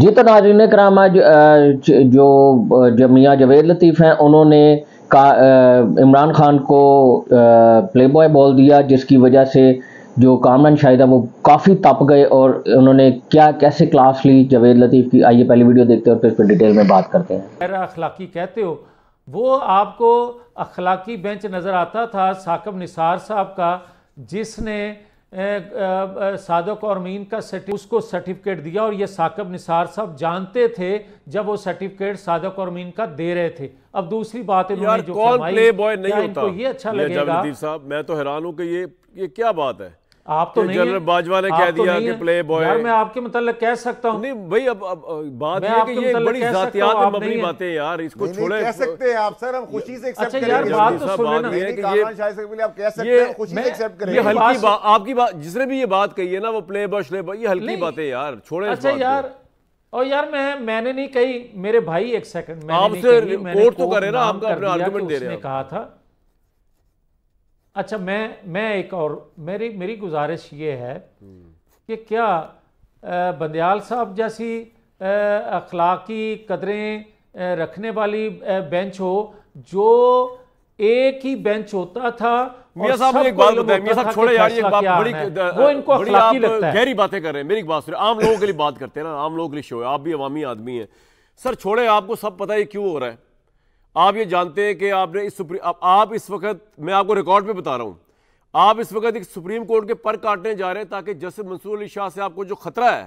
जी तो नाजरन करामा जो जमिया जवेद लतीफ़ हैं उन्होंने का इमरान खान को प्ले बॉय बोल दिया जिसकी वजह से जो कामरान शाहिद है वो काफ़ी तप गए और उन्होंने क्या कैसे क्लास ली जवेद लतीफ़ की आइए पहली वीडियो देखते हैं और फिर उस पर डिटेल में बात करते हैं अखलाकी कहते हो वो आपको अखलाकी बेंच नज़र आता था साकब निसार साहब का जिसने सादक और मीन का सर्टिफ उसको सर्टिफिकेट दिया और ये साकब निसार साहब जानते थे जब वो सर्टिफिकेट सादक और मीन का दे रहे थे अब दूसरी बात यार, जो प्ले बॉय नहीं होता ये अच्छा लगेगा मैं तो हैरान हूँ कि ये ये क्या बात है आप तो नहीं जनरल बाजवा ने कह तो दिया कि प्ले बॉय यार मैं आपके मतलब कह सकता हूं नहीं भाई अब, अब बात है कि ये मतलब बड़ी जातियात में मबनी बातें यार इसको छोड़े कह सकते हैं आप सर हम खुशी से एक्सेप्ट अच्छा, करेंगे यार बात तो सुन लेना ये आप कह सकते हैं खुशी से एक्सेप्ट करेंगे ये हल्की बात आपकी बात जिसने भी ये बात कही है ना वो प्ले बॉय प्ले बॉय ये हल्की बातें यार छोड़े अच्छा यार और यार मैं मैंने नहीं कही मेरे भाई एक सेकंड मैंने नहीं कही आपसे रिपोर्ट तो करें ना आपका आर्गुमेंट दे रहे हैं उसने कहा था अच्छा मैं मैं एक और मेरी मेरी गुजारिश ये है कि क्या बंदयाल साहब जैसी अखलाकी कदरें रखने वाली बेंच हो जो एक ही बेंच होता था मियां साहब एक बात बताएं मियां साहब छोड़े यार ये बात बड़ी वो इनको अखलाकी लगता है गहरी बातें कर रहे हैं मेरी बात सुनिए आम लोगों के लिए बात करते हैं ना आम लोगों के लिए शो है आप भी अवामी आदमी हैं सर छोड़े आपको सब पता है क्यों हो रहा है आप ये जानते हैं कि आपने इस सुप्री आप, आप इस वक्त मैं आपको रिकॉर्ड पे बता रहा हूँ आप इस वक्त एक सुप्रीम कोर्ट के पर काटने जा रहे हैं ताकि जस्टिस मंसूर अली शाह से आपको जो खतरा है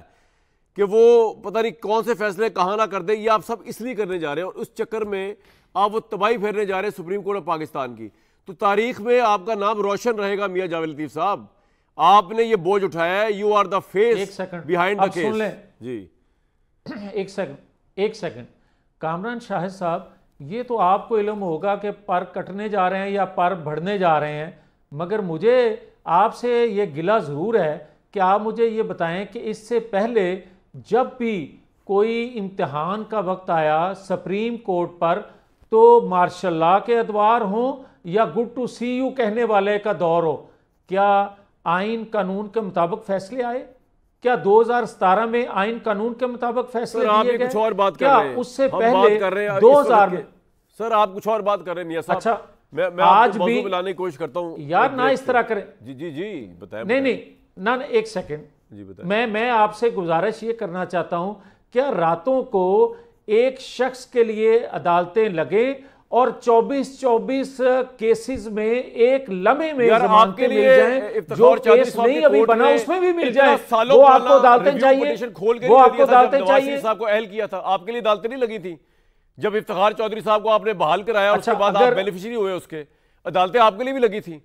कि वो पता नहीं कौन से फैसले कहाँ ना कर दे ये आप सब इसलिए करने जा रहे हैं और उस चक्कर में आप वो तबाही फेरने जा रहे हैं सुप्रीम कोर्ट ऑफ पाकिस्तान की तो तारीख में आपका नाम रोशन रहेगा मियाँ जावेद लतीफ़ साहब आपने ये बोझ उठाया है you are the face behind जी एक सेकंड एक सेकंड कामरान शाहिद साहब ये तो आपको इलम होगा कि पर कटने जा रहे हैं या पर बढ़ने जा रहे हैं मगर मुझे आपसे ये गिला ज़रूर है कि आप मुझे ये बताएं कि इससे पहले जब भी कोई इम्तहान का वक्त आया सुप्रीम कोर्ट पर तो मार्शल ला के अदवार हों या गुड टू सी यू कहने वाले का दौर हो क्या आइन कानून के मुताबिक फ़ैसले आए क्या 2017 में आईन कानून के मुताबिक फैसले सर, आप ये कुछ और बात क्या कर रहे हैं उससे पहले कर रहे दो हजार सर आप कुछ और बात कर रहे हैं अच्छा मैं, मैं आज भी लाने की कोशिश करता हूँ यार ना इस तरह करें जी जी जी बताए नहीं नहीं ना एक सेकेंड जी बताए मैं मैं आपसे गुजारिश ये करना चाहता हूँ क्या रातों को एक शख्स के लिए अदालतें लगें और 24-24 केसेस में एक लम्हे में आपके लिए जो केस नहीं अभी बना उसमें भी मिल जाए वो आपको अदालतें चाहिए खोल वो आपको अदालतें चाहिए साहब को अहल किया था आपके लिए अदालतें नहीं लगी थी जब इफ्तार चौधरी साहब को आपने बहाल कराया अच्छा, उसके बाद आप बेनिफिशियरी हुए उसके अदालतें आपके लिए भी लगी थी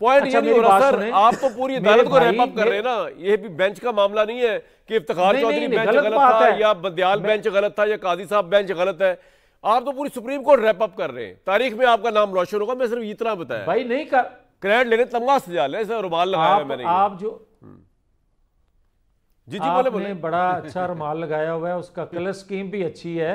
पॉइंट अच्छा, ये हो रहा सर आप तो पूरी अदालत को रैप अप कर रहे हैं ना ये भी बेंच का मामला नहीं है कि इफ्तार चौधरी बेंच गलत था या बदयाल बेंच गलत था या काजी साहब बेंच गलत है आप तो पूरी सुप्रीम कोर्ट रैप अप कर रहे हैं तारीख में आपका नाम रोशन होगा मैं सिर्फ इतना बताया भाई नहीं कर क्रेडिट लेने तमगा सजा ले रुमाल लगाया मैंने आप जो हम्म। जी जी बोले बोले बड़ा अच्छा रुमाल लगाया हुआ है उसका कलर स्कीम भी अच्छी है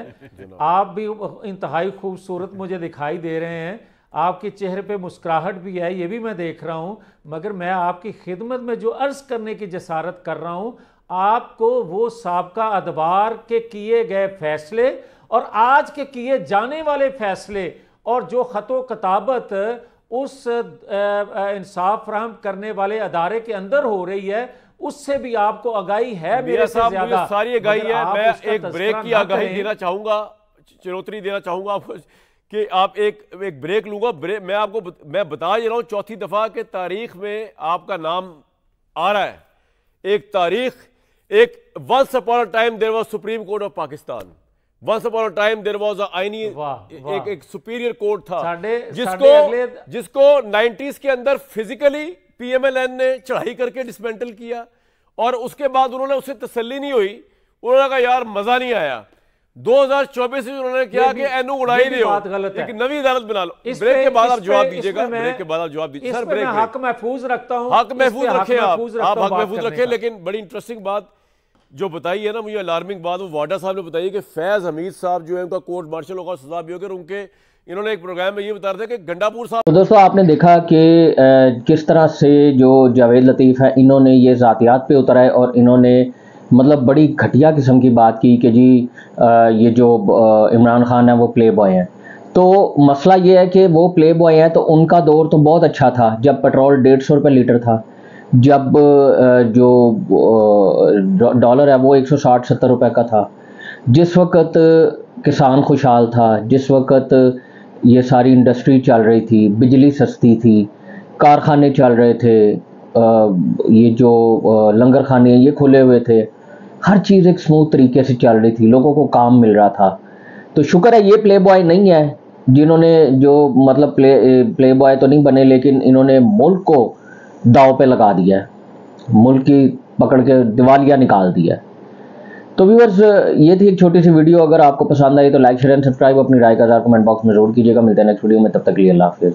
आप भी इंतहाई खूबसूरत मुझे दिखाई दे रहे हैं आपके चेहरे पे मुस्कुराहट भी है ये भी मैं देख रहा हूँ मगर मैं आपकी खिदमत में जो अर्ज करने की जसारत कर रहा हूँ आपको वो सबका अदबार के किए गए फैसले और आज के किए जाने वाले फैसले और जो ख़तो कताबत उस इंसाफ फ्राहम करने वाले अदारे के अंदर हो रही है उससे भी आपको आगाही है मेरे से ज्यादा सारी आगाही है मैं एक ब्रेक की आगाही देना चाहूंगा चुनौती देना चाहूंगा कि आप एक एक ब्रेक लूंगा ब्रेक मैं आपको मैं बता दे रहा हूं चौथी दफा के तारीख में आपका नाम आ रहा है एक तारीख एक once upon time there was supreme court of Pakistan once upon a time there was आईनी एक एक सुपीरियर कोर्ट था साड़े, जिसको साड़े जिसको 90s के अंदर फिजिकली पीएमएलएन ने चढ़ाई करके डिसमेंटल किया और उसके बाद उन्होंने उसे तसल्ली नहीं हुई उन्होंने कहा यार मजा नहीं आया 2024 में उन्होंने किया कि एनू उड़ाई दे एक नवी अदालत बना लो ब्रेक के बाद आप जवाब दीजिएगा ब्रेक के बाद आप जवाब दीजिए सर ब्रेक हक महफूज रखता हूं हक महफूज रखें आप हक महफूज रखें लेकिन बड़ी इंटरेस्टिंग बात जो बताई है ना मुझे अलार्मिंग बात वो वाडा साहब ने बताई कि फैज़ हमीद साहब जो है उनका कोर्ट मार्शल होगा सजा भी होगी और उनके इन्होंने एक प्रोग्राम में ये बता रहे कि गंडापुर साहब तो दोस्तों आपने देखा कि किस तरह से जो जावेद लतीफ़ है इन्होंने ये ज़ातियात पे उतरा है और इन्होंने मतलब बड़ी घटिया किस्म की बात की कि जी ये जो इमरान खान है वो प्ले बॉय हैं तो मसला ये है कि वो प्ले बॉय हैं तो उनका दौर तो बहुत अच्छा था जब पेट्रोल डेढ़ सौ लीटर था जब जो डॉलर है वो एक सौ साठ सत्तर रुपये का था जिस वक्त किसान खुशहाल था जिस वक्त ये सारी इंडस्ट्री चल रही थी बिजली सस्ती थी कारखाने चल रहे थे ये जो लंगर खाने ये खुले हुए थे हर चीज़ एक स्मूथ तरीके से चल रही थी लोगों को काम मिल रहा था तो शुक्र है ये प्ले बॉय नहीं है जिन्होंने जो मतलब प्ले प्ले बॉय तो नहीं बने लेकिन इन्होंने मुल्क को दाव पे लगा दिया है मुल्क की पकड़ के दिवालिया निकाल दिया है तो व्यूवर्स ये थी एक छोटी सी वीडियो अगर आपको पसंद आई तो लाइक शेयर एंड सब्सक्राइब अपनी राय का कमेंट बॉक्स में जरूर कीजिएगा मिलते हैं नेक्स्ट वीडियो में तब तक लिए अल्लाह हाफिज़